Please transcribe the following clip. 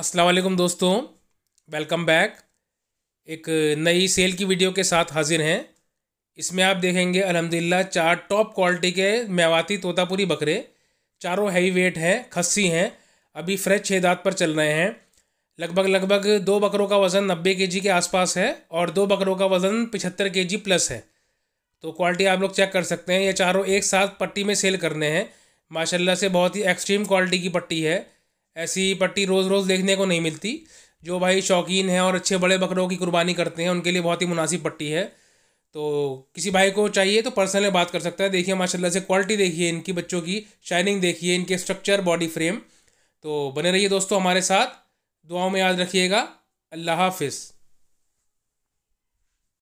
अस्सलाम वालेकुम दोस्तों वेलकम बैक एक नई सेल की वीडियो के साथ हाजिर हैं इसमें आप देखेंगे अलहमदिल्ला चार टॉप क्वालिटी के मेवाती तोतापुरी बकरे चारों हैवी वेट हैं खस्सी हैं अभी फ्रेश छेदात पर चल रहे हैं लगभग लगभग दो बकरों का वज़न नब्बे के के आसपास है और दो बकरों का वज़न पिछहत्तर के प्लस है तो क्वालिटी आप लोग चेक कर सकते हैं ये चारों एक साथ पट्टी में सेल करने हैं माशाल्लाह से बहुत ही एक्सट्रीम क्वालिटी की पट्टी है ऐसी पट्टी रोज़ रोज़ देखने को नहीं मिलती जो भाई शौकीन हैं और अच्छे बड़े बकरों की कुर्बानी करते हैं उनके लिए बहुत ही मुनासिब पट्टी है तो किसी भाई को चाहिए तो पर्सनली बात कर सकता है देखिए माशाल्लाह से क्वालिटी देखिए इनकी बच्चों की शाइनिंग देखिए इनके स्ट्रक्चर बॉडी फ्रेम तो बने रहिए दोस्तों हमारे साथ दुआओं में याद रखिएगा अल्लाह हाफिज़